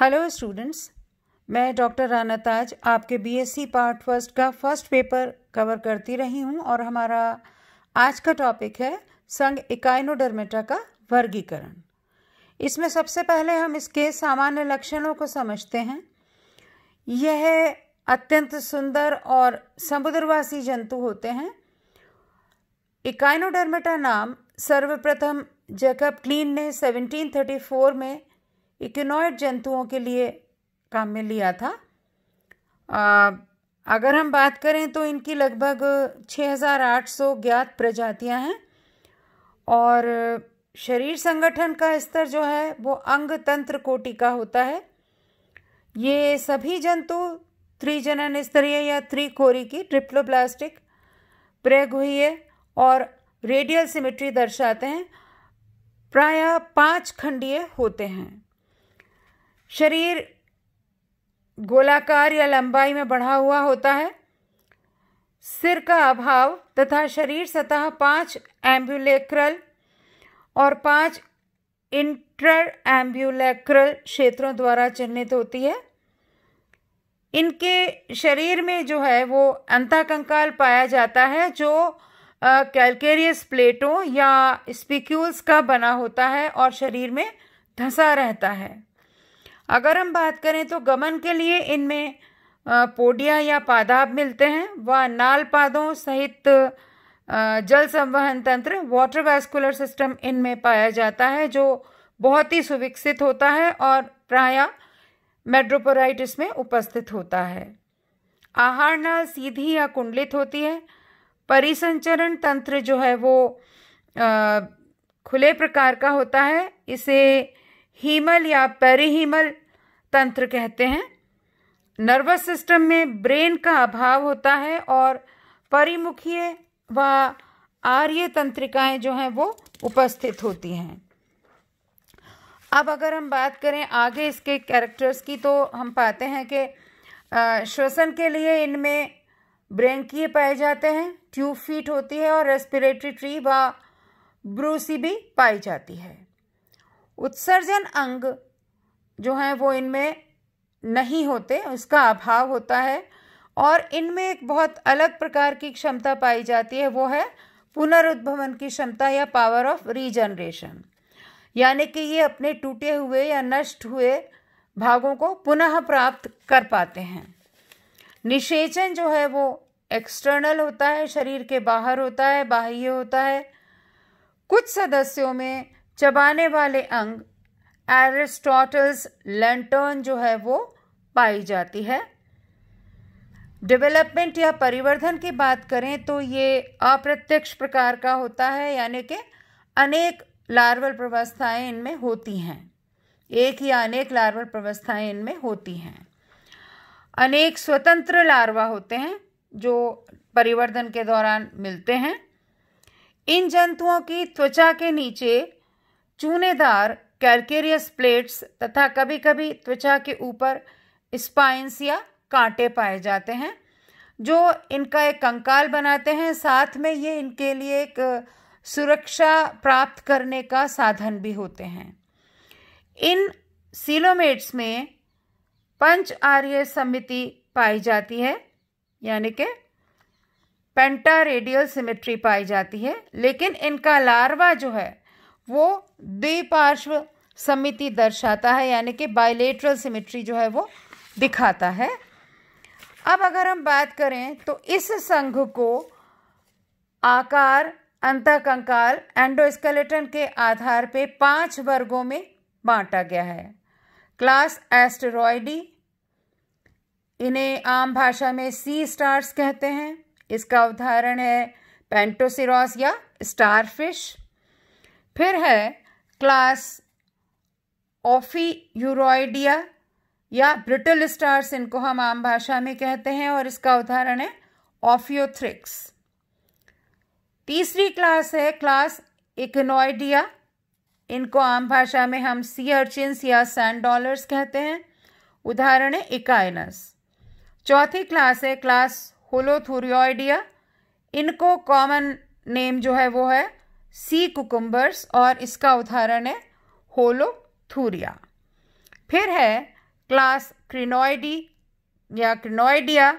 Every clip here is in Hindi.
हेलो स्टूडेंट्स मैं डॉक्टर राना ताज आपके बीएससी पार्ट फर्स्ट का फर्स्ट पेपर कवर करती रही हूँ और हमारा आज का टॉपिक है संग इकाइनोडर्मेटा का वर्गीकरण इसमें सबसे पहले हम इसके सामान्य लक्षणों को समझते हैं यह अत्यंत सुंदर और समुद्रवासी जंतु होते हैं इकाइनोडर्मेटा नाम सर्वप्रथम जैकब क्लीन ने 1734 में इकोनॉइड जंतुओं के लिए काम में लिया था आ, अगर हम बात करें तो इनकी लगभग 6,800 ज्ञात प्रजातियां हैं और शरीर संगठन का स्तर जो है वो अंग तंत्र कोटि का होता है ये सभी जंतु त्रिजनन स्तरीय या त्रिकोरी की हुई है और रेडियल सिमेट्री दर्शाते हैं प्रायः पांच खंडीय होते हैं शरीर गोलाकार या लंबाई में बढ़ा हुआ होता है सिर का अभाव तथा शरीर सतह पाँच एम्बुलेक्रल और पाँच इंटर एम्बुलेक्रल क्षेत्रों द्वारा चिन्हित होती है इनके शरीर में जो है वो अंताकंकाल पाया जाता है जो कैलकेरियस प्लेटों या स्पिक्यूल्स का बना होता है और शरीर में धंसा रहता है अगर हम बात करें तो गमन के लिए इनमें पोडिया या पादाब मिलते हैं व नाल पादों सहित जल संवहन तंत्र वाटर वैस्कुलर सिस्टम इनमें पाया जाता है जो बहुत ही सुविकसित होता है और प्राय मेड्रोपोराइट इसमें उपस्थित होता है आहार नाल सीधी या कुंडलित होती है परिसंचरण तंत्र जो है वो आ, खुले प्रकार का होता है इसे हीमल या पेरीहीमल तंत्र कहते हैं नर्वस सिस्टम में ब्रेन का अभाव होता है और परिमुखीय व आर्य तंत्रिकाएं जो हैं वो उपस्थित होती हैं अब अगर हम बात करें आगे इसके कैरेक्टर्स की तो हम पाते हैं कि श्वसन के लिए इनमें ब्रेंकीय पाए जाते हैं ट्यूब फीट होती है और रेस्पिरेटरी ट्री व ब्रूसी भी पाई जाती है उत्सर्जन अंग जो हैं वो इनमें नहीं होते उसका अभाव होता है और इनमें एक बहुत अलग प्रकार की क्षमता पाई जाती है वो है पुनरुद्भवन की क्षमता या पावर ऑफ रीजनरेशन यानी कि ये अपने टूटे हुए या नष्ट हुए भागों को पुनः प्राप्त कर पाते हैं निषेचन जो है वो एक्सटर्नल होता है शरीर के बाहर होता है बाह्य होता है कुछ सदस्यों में चबाने वाले अंग एरिस्टोटल्स लैंटर्न जो है वो पाई जाती है डेवलपमेंट या परिवर्धन की बात करें तो ये अप्रत्यक्ष प्रकार का होता है यानी कि अनेक लार्वल प्रवस्थाएं इनमें होती हैं एक या अनेक लार्वल प्रवस्थाएं इनमें होती हैं अनेक स्वतंत्र लार्वा होते हैं जो परिवर्धन के दौरान मिलते हैं इन जंतुओं की त्वचा के नीचे चूनेदार कैरकेरियस प्लेट्स तथा कभी कभी त्वचा के ऊपर स्पाइंस या कांटे पाए जाते हैं जो इनका एक कंकाल बनाते हैं साथ में ये इनके लिए एक सुरक्षा प्राप्त करने का साधन भी होते हैं इन सीलोमेट्स में पंच आर्य समिति पाई जाती है यानी कि पेंटा रेडियल सिमेट्री पाई जाती है लेकिन इनका लार्वा जो है वो द्विपार्श्व समिति दर्शाता है यानी कि बायलेटरल सिमिट्री जो है वो दिखाता है अब अगर हम बात करें तो इस संघ को आकार अंतकंकाल एंडोस्केलेटन के आधार पे पांच वर्गों में बांटा गया है क्लास एस्टेरॉयडी इन्हें आम भाषा में सी स्टार्स कहते हैं इसका उदाहरण है पेंटोसिरॉस या स्टारफिश फिर है क्लास ऑफी यूरोडिया या ब्रिटल स्टार्स इनको हम आम भाषा में कहते हैं और इसका उदाहरण है ऑफियोथ्रिक्स तीसरी क्लास है क्लास इकनोइडिया इनको आम भाषा में हम सी अर्चिन्स या सैंड डॉलर्स कहते हैं उदाहरण है इकाइनस चौथी क्लास है क्लास होलोथुरियोइडिया इनको कॉमन नेम जो है वो है सी कुकुम्बर्स और इसका उदाहरण है होलोथूरिया फिर है क्लास क्रिनोइडी या क्रिनोइडिया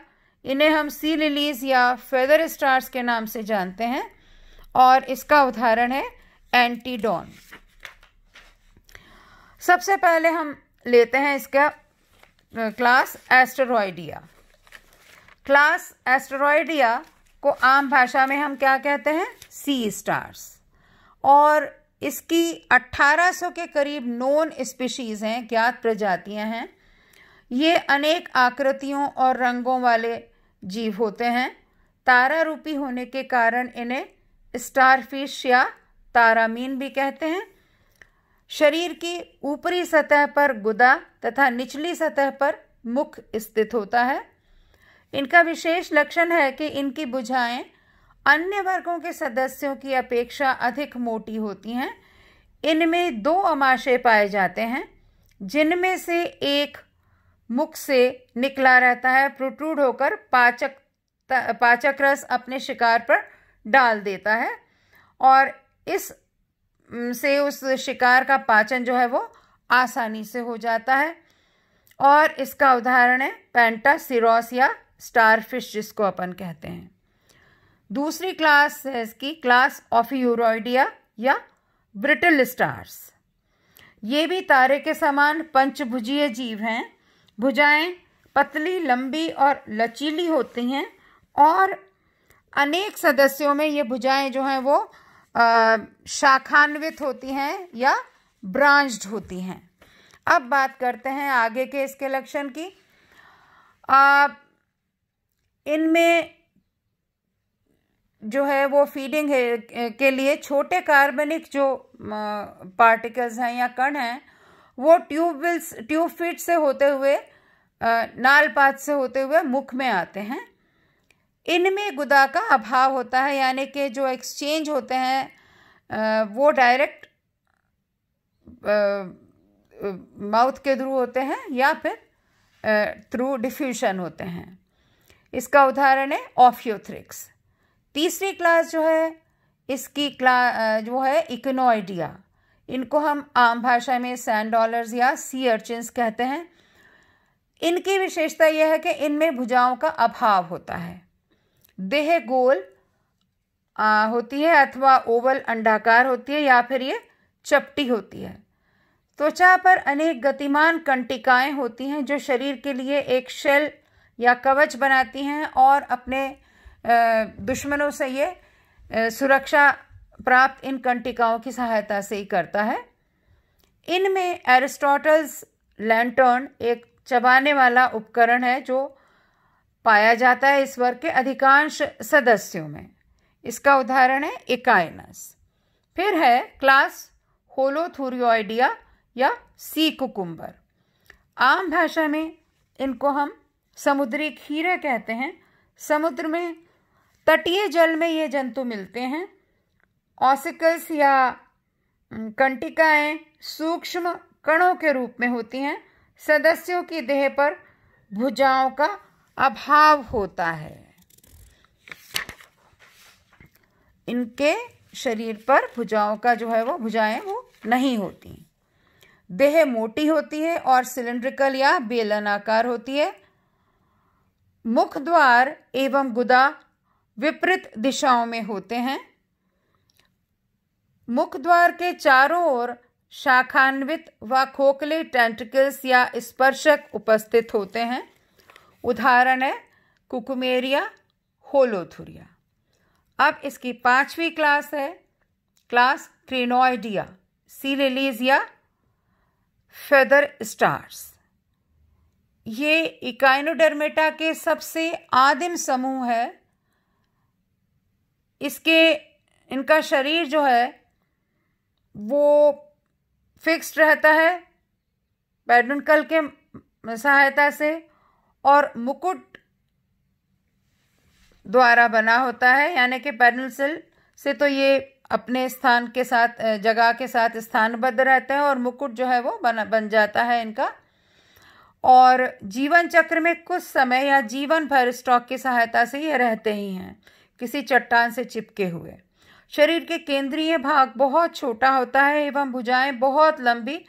इन्हें हम सी लिलीज या फेदर स्टार्स के नाम से जानते हैं और इसका उदाहरण है एंटीडोन सबसे पहले हम लेते हैं इसका क्लास एस्टेरॉइडिया क्लास एस्टेरॉइडिया को आम भाषा में हम क्या कहते हैं सी स्टार्स और इसकी 1800 के करीब नोन स्पीशीज़ हैं ज्ञात प्रजातियां हैं ये अनेक आकृतियों और रंगों वाले जीव होते हैं तारा रूपी होने के कारण इन्हें स्टारफिश या तारामीन भी कहते हैं शरीर की ऊपरी सतह पर गुदा तथा निचली सतह पर मुख स्थित होता है इनका विशेष लक्षण है कि इनकी बुझाएं अन्य वर्गों के सदस्यों की अपेक्षा अधिक मोटी होती हैं इनमें दो अमाशय पाए जाते हैं जिनमें से एक मुख से निकला रहता है प्रोट्रूड होकर पाचक पाचक रस अपने शिकार पर डाल देता है और इस से उस शिकार का पाचन जो है वो आसानी से हो जाता है और इसका उदाहरण है पेंटा सिरोस या स्टारफिश जिसको अपन कहते हैं दूसरी क्लास है इसकी क्लास ऑफ यूरोडिया या ब्रिटल स्टार्स ये भी तारे के समान पंचभुजीय जीव हैं भुजाएं पतली लंबी और लचीली होती हैं और अनेक सदस्यों में ये भुजाएं जो हैं वो शाखान्वित होती हैं या ब्रांच्ड होती हैं अब बात करते हैं आगे के इसके लक्षण की इनमें जो है वो फीडिंग है के लिए छोटे कार्बनिक जो पार्टिकल्स हैं या कण हैं वो ट्यूबवेल्स ट्यूब फीड से होते हुए नाल पात से होते हुए मुख में आते हैं इनमें गुदा का अभाव होता है यानी कि जो एक्सचेंज होते हैं वो डायरेक्ट माउथ के थ्रू होते हैं या फिर थ्रू डिफ्यूशन होते हैं इसका उदाहरण है ऑफियोथ्रिक्स तीसरी क्लास जो है इसकी क्ला जो है इकनोइडिया इनको हम आम भाषा में सैंड डॉलर्स या सी अर्चिन्स कहते हैं इनकी विशेषता यह है कि इनमें भुजाओं का अभाव होता है देह गोल आ, होती है अथवा ओवल अंडाकार होती है या फिर ये चपटी होती है त्वचा पर अनेक गतिमान कंटिकाएं होती हैं जो शरीर के लिए एक शेल या कवच बनाती हैं और अपने दुश्मनों से ये सुरक्षा प्राप्त इन कंटिकाओं की सहायता से ही करता है इनमें एरिस्टोटल्स लैंटर्न एक चबाने वाला उपकरण है जो पाया जाता है इस वर्ग के अधिकांश सदस्यों में इसका उदाहरण है इकाइनस फिर है क्लास होलोथुरियोइडिया या सी कुकुम्बर आम भाषा में इनको हम समुद्री खीरे कहते हैं समुद्र में तटीय जल में ये जंतु मिलते हैं ऑसिकल्स या कंटिकाएं सूक्ष्म कणों के रूप में होती हैं सदस्यों की देह पर भुजाओं का अभाव होता है इनके शरीर पर भुजाओं का जो है वो भुजाएं वो नहीं होती देह मोटी होती है और सिलेंड्रिकल या बेलनाकार होती है मुख द्वार एवं गुदा विपरीत दिशाओं में होते हैं मुख द्वार के चारों ओर शाखान्वित व खोखले टेंटिकल्स या स्पर्शक उपस्थित होते हैं उदाहरण है कुकुमेरिया होलोथुरिया अब इसकी पांचवी क्लास है क्लास क्रिनोइडिया सी रिलीज या फेदर स्टार्स ये इकाइनोडर्मेटा के सबसे आदिम समूह है इसके इनका शरीर जो है वो फिक्स्ड रहता है पेडुनकल के सहायता से और मुकुट द्वारा बना होता है यानी कि पेडुनसल से तो ये अपने स्थान के साथ जगह के साथ स्थानबद्ध रहते हैं और मुकुट जो है वो बना बन जाता है इनका और जीवन चक्र में कुछ समय या जीवन भर स्टॉक की सहायता से ये रहते ही हैं किसी चट्टान से चिपके हुए शरीर के केंद्रीय भाग बहुत छोटा होता है एवं भुजाएं बहुत लंबी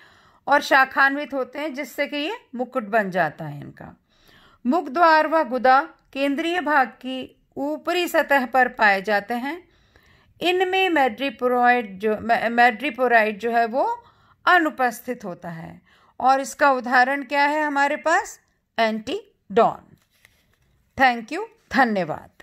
और शाखान्वित होते हैं जिससे कि ये मुकुट बन जाता है इनका मुख द्वार व गुदा केंद्रीय भाग की ऊपरी सतह पर पाए जाते हैं इनमें मैड्रीपोराइड जो मेड्रीपोराइड जो है वो अनुपस्थित होता है और इसका उदाहरण क्या है हमारे पास एंटी डॉन थैंक यू धन्यवाद